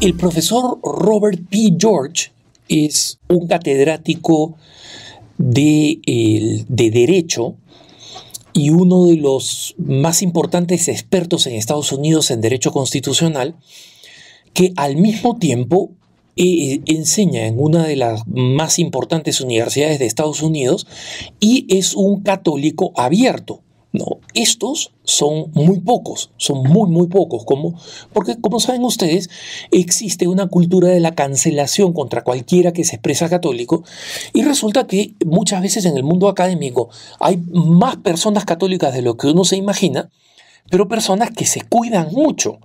El profesor Robert P. George es un catedrático de, Derecho y uno de los más importantes expertos en Estados Unidos en Derecho Constitucional, que al mismo tiempo eh, enseña en una de las más importantes universidades de Estados Unidos y es un católico abierto. Estos son muy pocos, son muy, muy pocos, como, porque como saben ustedes, existe una cultura de la cancelación contra cualquiera que se expresa católico y resulta que muchas veces en el mundo académico hay más personas católicas de lo que uno se imagina, pero personas que se cuidan mucho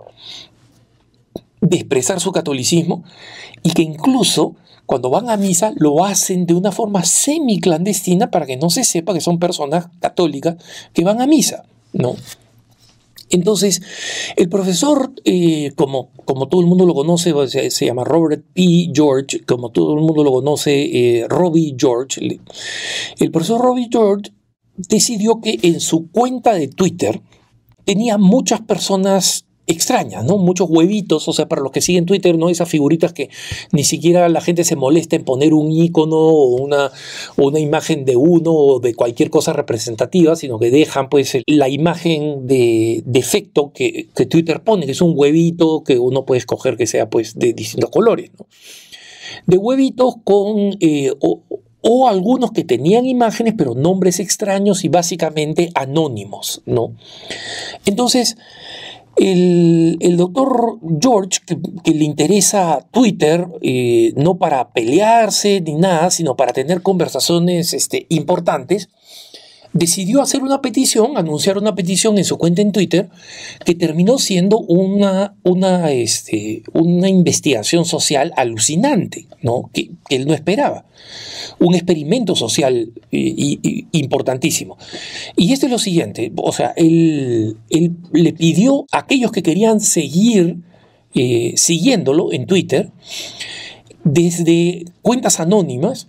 de expresar su catolicismo y que incluso cuando van a misa lo hacen de una forma semiclandestina para que no se sepa que son personas católicas que van a misa, ¿no? Entonces, el profesor, eh, como, como todo el mundo lo conoce, se, llama Robert P. George, como todo el mundo lo conoce, eh, Robbie George, el profesor Robbie George decidió que en su cuenta de Twitter tenía muchas personas extrañas, ¿no? Muchos huevitos, o sea, para los que siguen Twitter, ¿no? Esas figuritas que ni siquiera la gente se molesta en poner un icono o una, una imagen de uno o de cualquier cosa representativa, sino que dejan pues la imagen de, efecto que, Twitter pone, que es un huevito que uno puede escoger que sea pues de distintos colores, ¿no? De huevitos con... Eh, o, o algunos que tenían imágenes pero nombres extraños y básicamente anónimos, ¿no? Entonces, el, el doctor George, que, le interesa Twitter, eh, no para pelearse ni nada, sino para tener conversaciones este, importantes, decidió hacer una petición, anunciar una petición en su cuenta en Twitter, que terminó siendo una, una, este, una investigación social alucinante, ¿no? Que, él no esperaba. Un experimento social eh, importantísimo. Y esto es lo siguiente, o sea, él, le pidió a aquellos que querían seguir eh, siguiéndolo en Twitter, desde cuentas anónimas,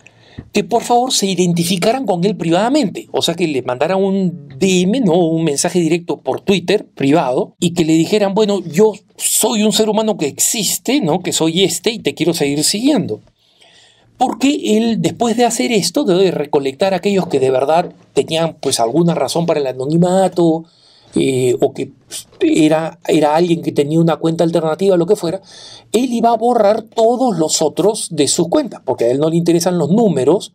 que por favor se identificaran con él privadamente, o sea que le mandaran un DM, no un mensaje directo por Twitter privado y que le dijeran, bueno, yo soy un ser humano que existe, ¿no? Que soy este y te quiero seguir siguiendo. Porque él después de hacer esto debe recolectar a aquellos que de verdad tenían pues alguna razón para el anonimato, eh, o que pues, era, era alguien que tenía una cuenta alternativa, lo que fuera, él iba a borrar todos los otros de sus cuentas, porque a él no le interesan los números,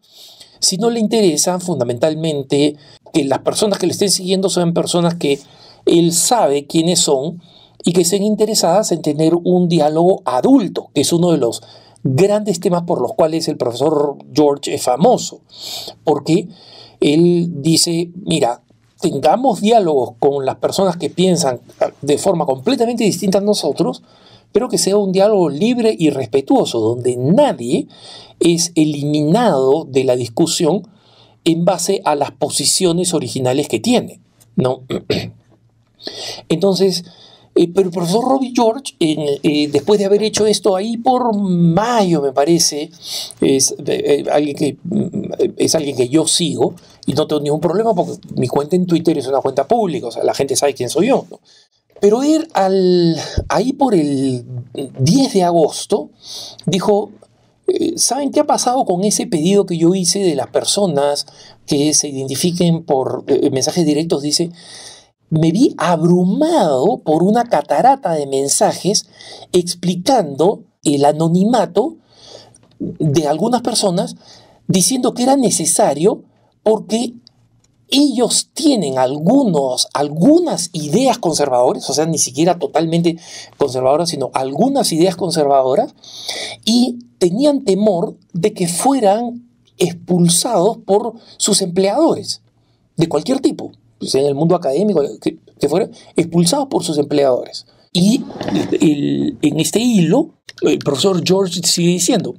sino le interesan fundamentalmente que las personas que le estén siguiendo sean personas que él sabe quiénes son y que estén interesadas en tener un diálogo adulto, que es uno de los grandes temas por los cuales el profesor George es famoso, porque él dice, mira, tengamos diálogos con las personas que piensan de forma completamente distinta a nosotros, pero que sea un diálogo libre y respetuoso, donde nadie es eliminado de la discusión en base a las posiciones originales que tiene. ¿no? Entonces, eh, pero el profesor Robbie George, eh, después de haber hecho esto ahí por mayo, me parece, es, eh, alguien que, mm, es alguien que yo sigo y no tengo ningún problema porque mi cuenta en Twitter es una cuenta pública, o sea, la gente sabe quién soy yo. Pero él al, ahí por el 10 de agosto dijo, ¿saben qué ha pasado con ese pedido que yo hice de las personas que se identifiquen por mensajes directos? Dice, me vi abrumado por una catarata de mensajes explicando el anonimato de algunas personas diciendo que era necesario porque ellos tienen algunos, algunas ideas conservadoras, o sea, ni siquiera totalmente conservadoras, sino algunas ideas conservadoras, y tenían temor de que fueran expulsados por sus empleadores, de cualquier tipo. Pues, en el mundo académico, que, fueron expulsados por sus empleadores. Y en este hilo, el profesor George sigue diciendo,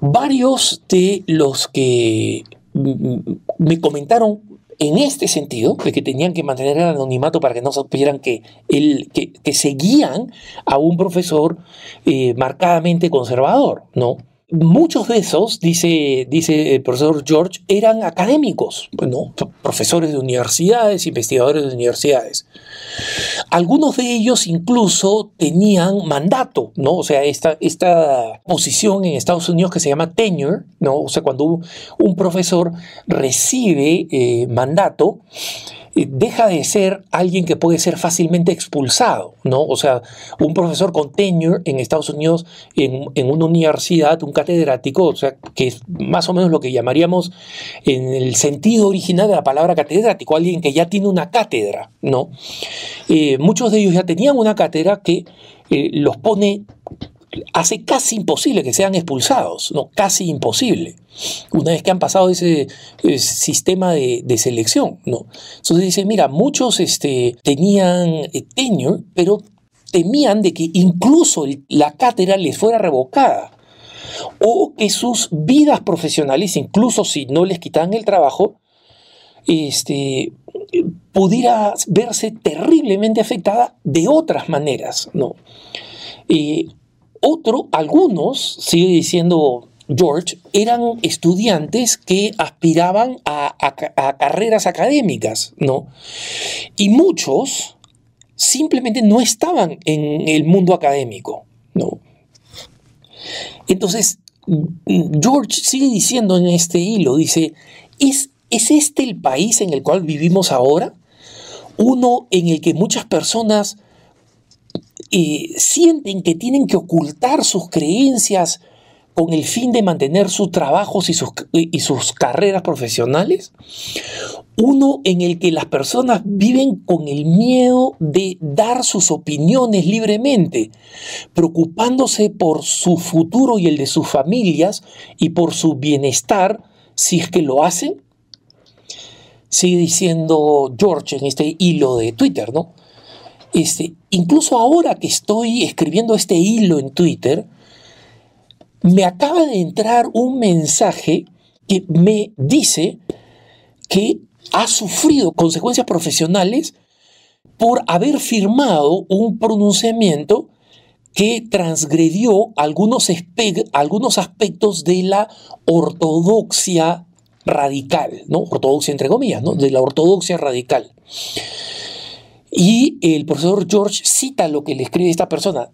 varios de los que mm, mm, me comentaron en este sentido, de que tenían que mantener el anonimato para que no supieran que, el, que, seguían a un profesor eh, marcadamente conservador, ¿no? Muchos de esos, dice, dice el profesor George, eran académicos, bueno, profesores de universidades, investigadores de universidades. Algunos de ellos incluso tenían mandato, ¿no? O sea, esta, esta posición en Estados Unidos que se llama tenure, ¿no? O sea, cuando un, profesor recibe eh, mandato, eh, deja de ser alguien que puede ser fácilmente expulsado, ¿no? O sea, un profesor con tenure en Estados Unidos, en, una universidad, un catedrático, o sea, que es más o menos lo que llamaríamos en el sentido original de la palabra catedrático, alguien que ya tiene una cátedra, ¿no? Eh, muchos de ellos ya tenían una cátedra que eh, los pone hace casi imposible que sean expulsados, no, casi imposible, una vez que han pasado ese, eh, sistema de, selección. ¿no? Entonces dice, mira, muchos este, tenían eh, tenure, pero temían de que incluso la cátedra les fuera revocada o que sus vidas profesionales, incluso si no les quitaban el trabajo, este, pudiera verse terriblemente afectada de otras maneras, ¿no? Eh, otro, algunos, sigue diciendo George, eran estudiantes que aspiraban a, carreras académicas, ¿no? Y muchos simplemente no estaban en el mundo académico, ¿no? Entonces, George sigue diciendo en este hilo, dice, ¿es, ¿es este el país en el cual vivimos ahora? Uno en el que muchas personas sienten que tienen que ocultar sus creencias con el fin de mantener sus trabajos y sus, eh, y sus carreras profesionales. Uno en el que las personas viven con el miedo de dar sus opiniones libremente, preocupándose por su futuro y el de sus familias y por su bienestar si es que lo hacen. Sigue diciendo George en este hilo de Twitter, ¿no? Este, incluso ahora que estoy escribiendo este hilo en Twitter, me acaba de entrar un mensaje que me dice que ha sufrido consecuencias profesionales por haber firmado un pronunciamiento que transgredió algunos, aspectos de la ortodoxia radical, ¿no? Ortodoxia entre comillas, ¿no? De la ortodoxia radical. Y el profesor George cita lo que le escribe esta persona.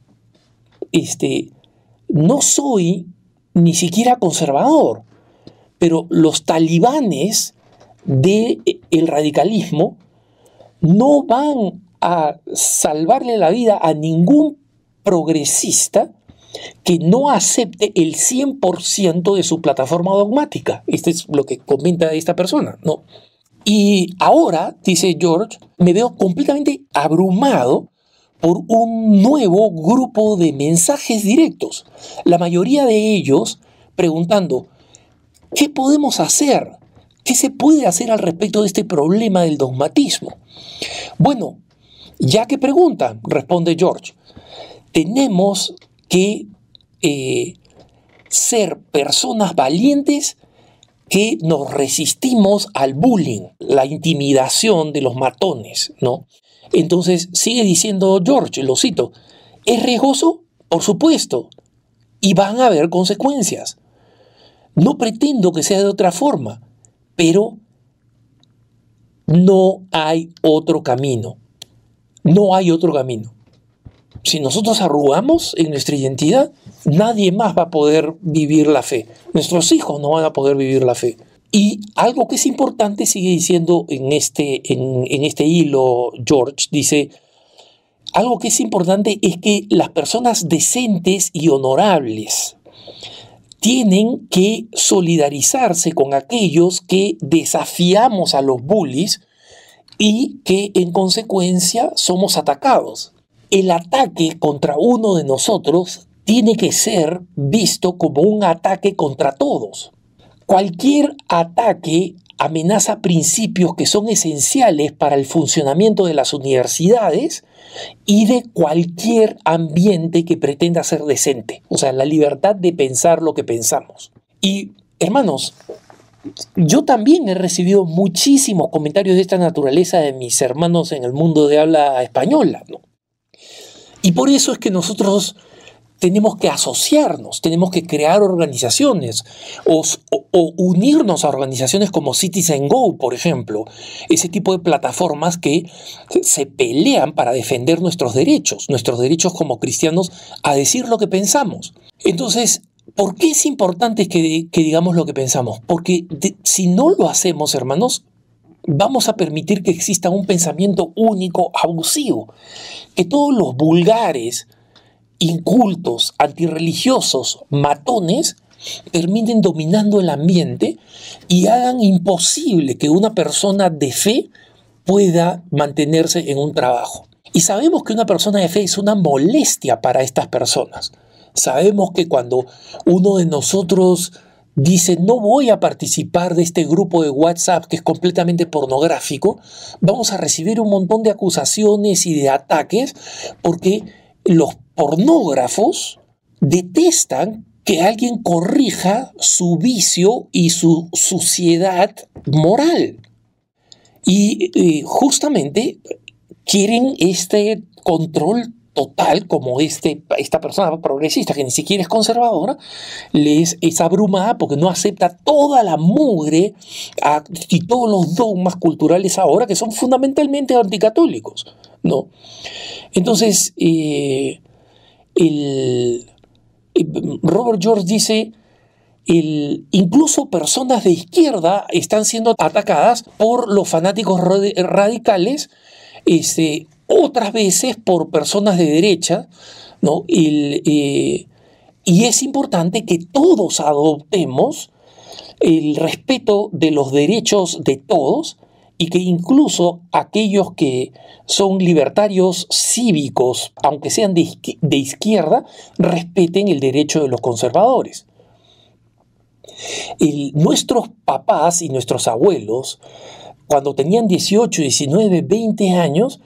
Este, no soy ni siquiera conservador, pero los talibanes del e, el radicalismo no van a salvarle la vida a ningún progresista que no acepte el 100% de su plataforma dogmática. Esto es lo que comenta esta persona, ¿no? Y ahora, dice George, me veo completamente abrumado por un nuevo grupo de mensajes directos, la mayoría de ellos preguntando, ¿qué podemos hacer? ¿Qué se puede hacer al respecto de este problema del dogmatismo? Bueno, ya que preguntan, responde George, tenemos que eh, ser personas valientes que nos resistimos al bullying, la intimidación de los matones, ¿no? Entonces sigue diciendo George, lo cito, ¿es riesgoso? Por supuesto, y van a haber consecuencias. No pretendo que sea de otra forma, pero no hay otro camino. No hay otro camino. Si nosotros arrugamos en nuestra identidad, nadie más va a poder vivir la fe. Nuestros hijos no van a poder vivir la fe. Y algo que es importante sigue diciendo en este, en, este hilo George, dice, algo que es importante es que las personas decentes y honorables tienen que solidarizarse con aquellos que desafiamos a los bullies y que en consecuencia somos atacados. El ataque contra uno de nosotros tiene que ser visto como un ataque contra todos. Cualquier ataque amenaza principios que son esenciales para el funcionamiento de las universidades y de cualquier ambiente que pretenda ser decente, o sea, la libertad de pensar lo que pensamos. Y, hermanos, yo también he recibido muchísimos comentarios de esta naturaleza de mis hermanos en el mundo de habla española, Y por eso es que nosotros tenemos que asociarnos, tenemos que crear organizaciones o, unirnos a organizaciones como Citizen Go, por ejemplo, ese tipo de plataformas que se pelean para defender nuestros derechos, nuestros derechos como cristianos a decir lo que pensamos. Entonces, ¿por qué es importante que, digamos lo que pensamos? Porque si no lo hacemos, hermanos, vamos a permitir que exista un pensamiento único abusivo, que todos los vulgares, incultos, antirreligiosos, matones, terminen dominando el ambiente y hagan imposible que una persona de fe pueda mantenerse en un trabajo. Y sabemos que una persona de fe es una molestia para estas personas. Sabemos que cuando uno de nosotros dice no voy a participar de este grupo de WhatsApp que es completamente pornográfico, vamos a recibir un montón de acusaciones y de ataques porque los pornógrafos detestan que alguien corrija su vicio y su suciedad moral. Y eh, justamente quieren este control total, como este, esta persona progresista, que ni siquiera es conservadora, les es abrumada porque no acepta toda la mugre y todos los dogmas culturales ahora que son fundamentalmente anticatólicos. ¿no? Entonces, eh, Robert George dice, el, incluso personas de izquierda están siendo atacadas por los fanáticos radicales, este, otras veces por personas de derecha, eh, y es importante que todos adoptemos el respeto de los derechos de todos y que incluso aquellos que son libertarios cívicos, aunque sean de, izquierda, respeten el derecho de los conservadores. nuestros papás y nuestros abuelos, cuando tenían 18, 19, 20 años,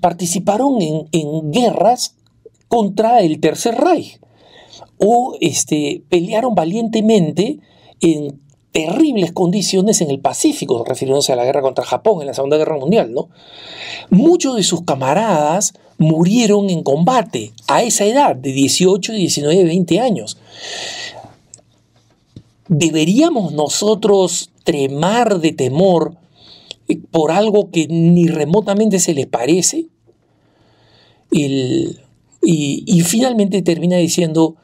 participaron en, guerras contra el Tercer Reich o este, pelearon valientemente en terribles condiciones en el Pacífico, refiriéndose a la guerra contra Japón en la Segunda Guerra Mundial, ¿no? Muchos de sus camaradas murieron en combate a esa edad, de 18, 19, 20 años. ¿Deberíamos nosotros tremar de temor por algo que ni remotamente se les parece? y, finalmente termina diciendo,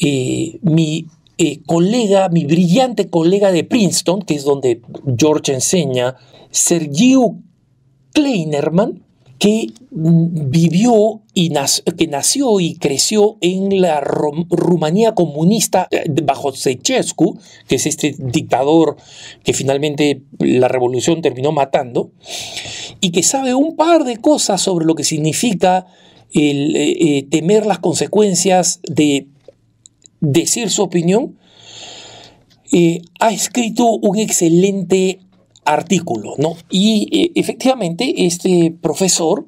eh, mi eh, mi brillante colega de Princeton, que es donde George enseña, Sergio Kleinerman, que vivió y nació, que nació y creció en la Rumanía comunista eh, bajo Ceausescu, que es este dictador que finalmente la revolución terminó matando, y que sabe un par de cosas sobre lo que significa eh, temer las consecuencias de decir su opinión, eh, ha escrito un excelente artículo, ¿no? Y eh, efectivamente este profesor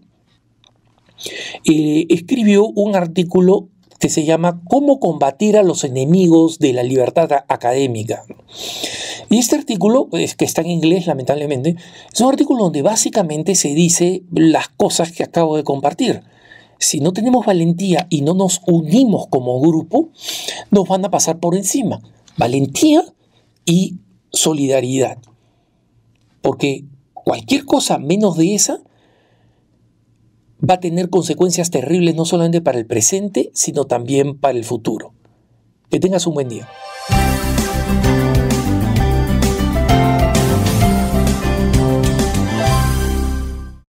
eh, escribió un artículo que se llama Cómo combatir a los enemigos de la libertad académica. Y este artículo, pues, que está en inglés lamentablemente, es un artículo donde básicamente se dice las cosas que acabo de compartir si no tenemos valentía y no nos unimos como grupo, nos van a pasar por encima. Valentía y solidaridad. Porque cualquier cosa menos de esa va a tener consecuencias terribles no solamente para el presente, sino también para el futuro. Que tengas un buen día.